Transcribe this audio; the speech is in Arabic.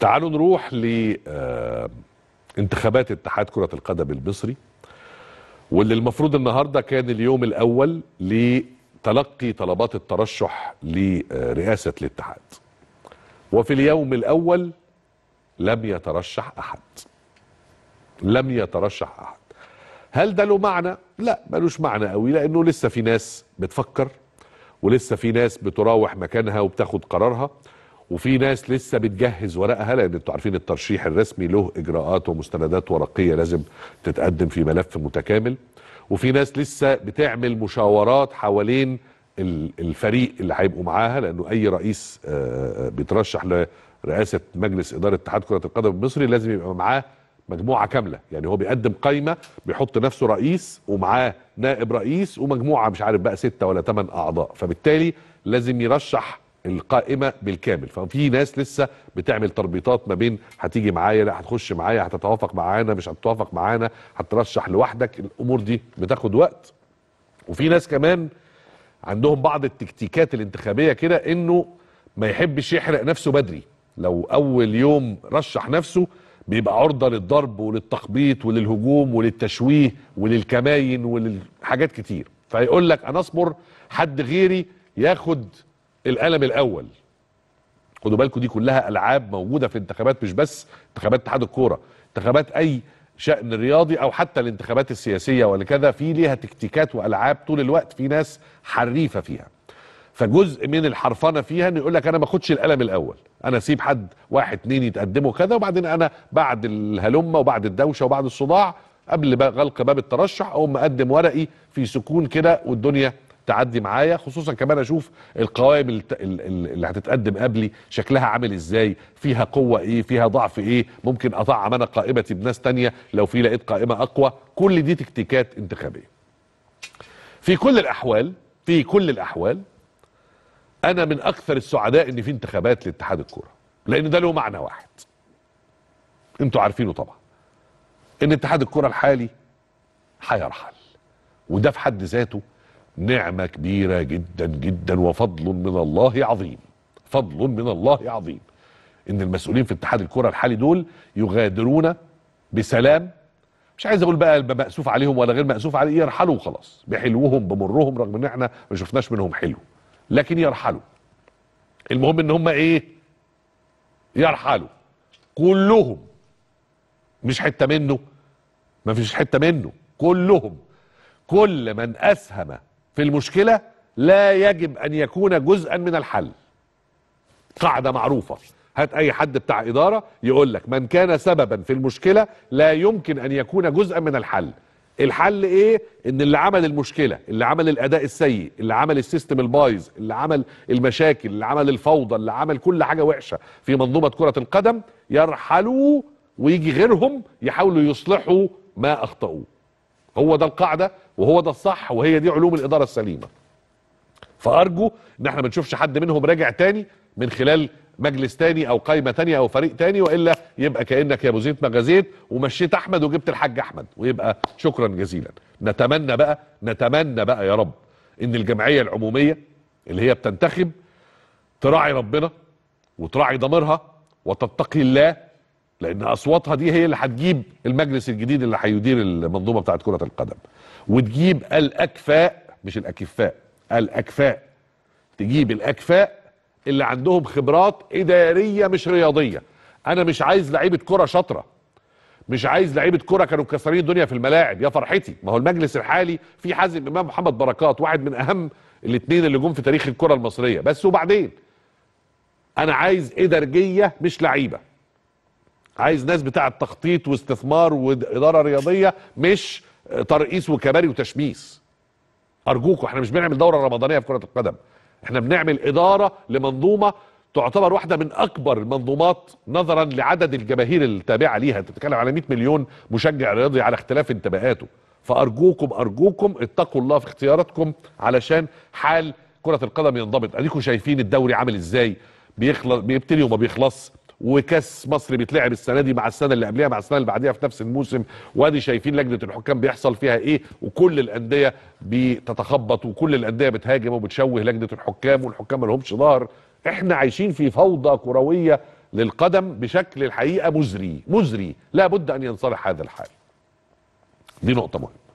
تعالوا نروح ل آه، انتخابات اتحاد كرة القدم المصري واللي المفروض النهارده كان اليوم الاول لتلقي طلبات الترشح لرئاسة الاتحاد وفي اليوم الاول لم يترشح احد لم يترشح احد هل ده له معنى؟ لا ملوش معنى قوي لانه لسه في ناس بتفكر ولسه في ناس بتراوح مكانها وبتاخد قرارها وفي ناس لسه بتجهز ورقها لان انتوا عارفين الترشيح الرسمي له اجراءات ومستندات ورقيه لازم تتقدم في ملف متكامل وفي ناس لسه بتعمل مشاورات حوالين الفريق اللي هيبقوا معاها لانه اي رئيس آه، آه، بيترشح لرئاسه مجلس اداره اتحاد كره القدم المصري لازم يبقى معاه مجموعه كامله يعني هو بيقدم قايمه بيحط نفسه رئيس ومعاه نائب رئيس ومجموعه مش عارف بقى سته ولا ثمان اعضاء فبالتالي لازم يرشح القائمه بالكامل ففي ناس لسه بتعمل تربيطات ما بين هتيجي معايا لا هتخش معايا هتتوافق معانا مش هتتوافق معانا هترشح لوحدك الامور دي بتاخد وقت وفي ناس كمان عندهم بعض التكتيكات الانتخابيه كده انه ما يحبش يحرق نفسه بدري لو اول يوم رشح نفسه بيبقى عرضه للضرب وللتخبيط وللهجوم وللتشويه وللكماين وللحاجات كتير فيقول لك انا اصبر حد غيري ياخد القلم الاول خدوا بالكم دي كلها العاب موجوده في الانتخابات مش بس انتخابات اتحاد الكوره انتخابات اي شأن رياضي او حتى الانتخابات السياسيه ولا كذا في ليها تكتيكات والعاب طول الوقت في ناس حريفه فيها فجزء من الحرفنه فيها انه يقول لك انا ما اخدش القلم الاول انا اسيب حد واحد اتنين يتقدموا كذا وبعدين انا بعد الهلمه وبعد الدوشه وبعد الصداع قبل غلق باب الترشح اقوم اقدم ورقي في سكون كده والدنيا تعدي معايا خصوصا كمان اشوف القوائم اللي هتتقدم قبلي شكلها عامل ازاي فيها قوه ايه فيها ضعف ايه ممكن اطعم انا قائمتي بناس تانية لو في لقيت قائمه اقوى كل دي تكتيكات انتخابيه في كل الاحوال في كل الاحوال انا من اكثر السعداء ان في انتخابات لاتحاد الكوره لان ده له معنى واحد انتوا عارفينه طبعا ان اتحاد الكوره الحالي هيرحل وده في حد ذاته نعمه كبيره جدا جدا وفضل من الله عظيم فضل من الله عظيم ان المسؤولين في اتحاد الكره الحالي دول يغادرون بسلام مش عايز اقول بقى مأسوف عليهم ولا غير مأسوف عليهم يرحلوا وخلاص بحلوهم بمرهم رغم ان احنا ما شفناش منهم حلو لكن يرحلوا المهم ان هم ايه يرحلوا كلهم مش حته منه ما فيش حته منه كلهم كل من اسهم في المشكلة لا يجب أن يكون جزءا من الحل قاعدة معروفة هات أي حد بتاع إدارة يقول لك من كان سببا في المشكلة لا يمكن أن يكون جزءا من الحل الحل ايه ان اللي عمل المشكله اللي عمل الاداء السيء اللي عمل السيستم البايظ اللي عمل المشاكل اللي عمل الفوضى اللي عمل كل حاجه وحشه في منظومه كره القدم يرحلوا ويجي غيرهم يحاولوا يصلحوا ما اخطاوه هو ده القاعده وهو ده الصح وهي دي علوم الاداره السليمه فارجو ان احنا ما نشوفش حد منهم راجع تاني من خلال مجلس تاني او قايمه تانية او فريق تاني والا يبقى كانك يا ابو زيد ما ومشيت احمد وجبت الحاج احمد ويبقى شكرا جزيلا نتمنى بقى نتمنى بقى يا رب ان الجمعيه العموميه اللي هي بتنتخب تراعي ربنا وتراعي ضميرها وتتقي الله لان اصواتها دي هي اللي هتجيب المجلس الجديد اللي هيدير المنظومه بتاعه كره القدم وتجيب الاكفاء مش الاكفاء الاكفاء تجيب الاكفاء اللي عندهم خبرات اداريه مش رياضيه انا مش عايز لعيبه كره شاطره مش عايز لعيبه كره كانوا مكسرين الدنيا في الملاعب يا فرحتي ما هو المجلس الحالي في حازم امام محمد بركات واحد من اهم الاثنين اللي جم في تاريخ الكره المصريه بس وبعدين انا عايز ادارجيه مش لعيبه عايز ناس بتاعه تخطيط واستثمار واداره رياضيه مش ترقيص وكباري وتشميس ارجوكم احنا مش بنعمل دوره رمضانيه في كره القدم احنا بنعمل اداره لمنظومه تعتبر واحده من اكبر المنظومات نظرا لعدد الجماهير التابعه ليها انت بتتكلم على 100 مليون مشجع رياضي على اختلاف انتماءاته فارجوكم ارجوكم اتقوا الله في اختياراتكم علشان حال كره القدم ينضبط اديكم شايفين الدوري عامل ازاي بيخلص بيبتدي وما بيخلص وكاس مصر بيتلعب السنه دي مع السنه اللي قبلها مع السنه اللي بعديها في نفس الموسم وادي شايفين لجنه الحكام بيحصل فيها ايه وكل الانديه بتتخبط وكل الانديه بتهاجم وبتشوه لجنه الحكام والحكام ما لهمش ظهر احنا عايشين في فوضى كرويه للقدم بشكل الحقيقه مزري مزري لا بد ان ينصلح هذا الحال دي نقطه مهمه